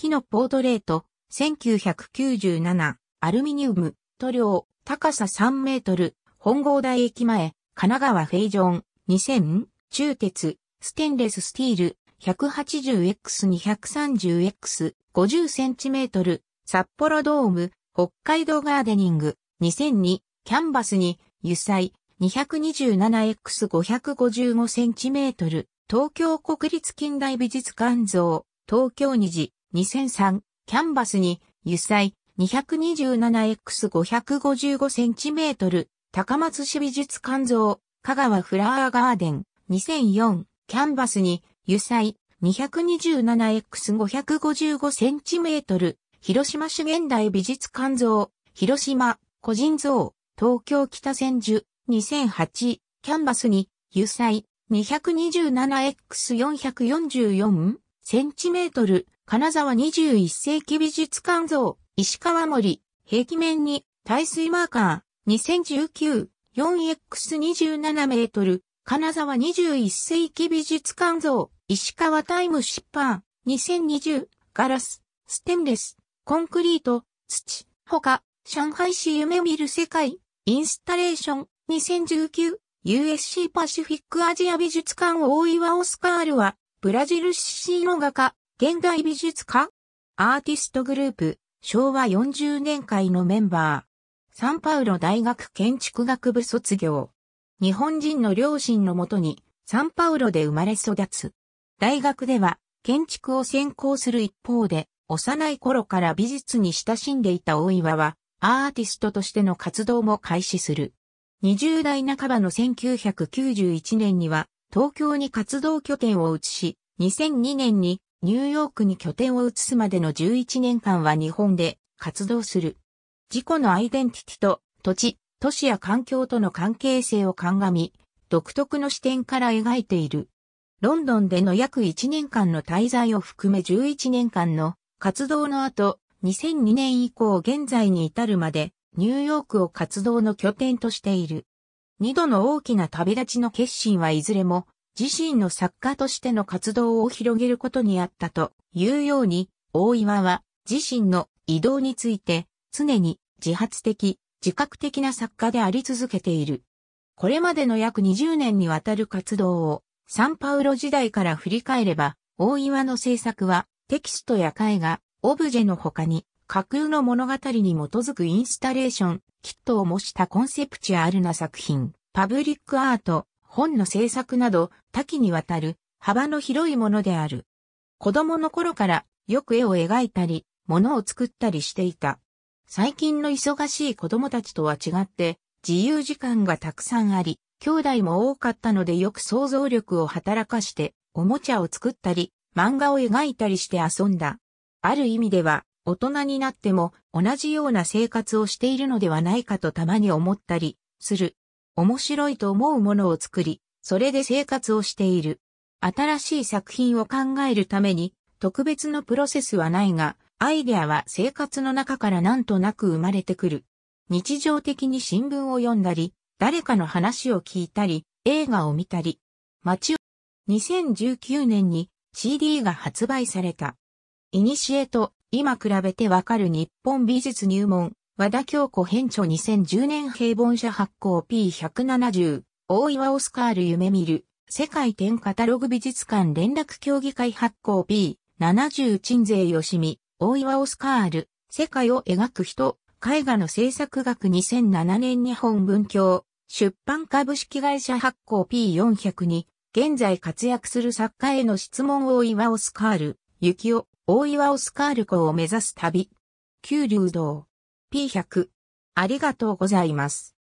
木のポートレート、1997、アルミニウム、塗料、高さ3メートル、本郷台駅前、神奈川フェイジョン、2000、中鉄、ステンレススティール、180X230X、50cm、札幌ドーム、北海道ガーデニング、2002、キャンバスに、油彩、227X555cm、東京国立近代美術館像、東京二2003、キャンバスに、油彩 227x555cm、高松市美術館像、香川フラワーガーデン、2004、キャンバスに、油彩 227x555cm、広島市現代美術館像、広島、個人像、東京北千住、2008、キャンバスに、油彩 227x444 センチメートル、金沢21世紀美術館像、石川森、壁面に、耐水マーカー、2019-4X27 メートル、金沢21世紀美術館像、石川タイムシッパー、2020、ガラス、ステンレス、コンクリート、土、他、上海市夢見る世界、インスタレーション、2019、USC パシフィックアジア美術館大岩オスカールは、ブラジル出身の画家、現代美術家アーティストグループ、昭和40年会のメンバー。サンパウロ大学建築学部卒業。日本人の両親のもとに、サンパウロで生まれ育つ。大学では、建築を専攻する一方で、幼い頃から美術に親しんでいた大岩は、アーティストとしての活動も開始する。20代半ばの1991年には、東京に活動拠点を移し、2002年にニューヨークに拠点を移すまでの11年間は日本で活動する。自己のアイデンティティと土地、都市や環境との関係性を鑑み、独特の視点から描いている。ロンドンでの約1年間の滞在を含め11年間の活動の後、2002年以降現在に至るまでニューヨークを活動の拠点としている。二度の大きな旅立ちの決心はいずれも自身の作家としての活動を広げることにあったというように、大岩は自身の移動について常に自発的、自覚的な作家であり続けている。これまでの約20年にわたる活動をサンパウロ時代から振り返れば、大岩の制作はテキストや絵画、オブジェの他に架空の物語に基づくインスタレーション、キットを模したコンセプチュアルな作品、パブリックアート、本の制作など多岐にわたる幅の広いものである。子供の頃からよく絵を描いたり、物を作ったりしていた。最近の忙しい子供たちとは違って自由時間がたくさんあり、兄弟も多かったのでよく想像力を働かしておもちゃを作ったり、漫画を描いたりして遊んだ。ある意味では大人になっても同じような生活をしているのではないかとたまに思ったりする。面白いと思うものを作り、それで生活をしている。新しい作品を考えるために特別のプロセスはないが、アイデアは生活の中からなんとなく生まれてくる。日常的に新聞を読んだり、誰かの話を聞いたり、映画を見たり、街を、2019年に CD が発売された。イニシエと今比べてわかる日本美術入門、和田京子編著2010年平凡社発行 P170、大岩オスカール夢見る、世界展カタログ美術館連絡協議会発行 P70 鎮税よしみ、大岩オスカール、世界を描く人、絵画の制作学2007年日本文教、出版株式会社発行 P402、現在活躍する作家への質問を岩オスカール、幸雄、大岩オスカール湖を目指す旅。九流道。P100。ありがとうございます。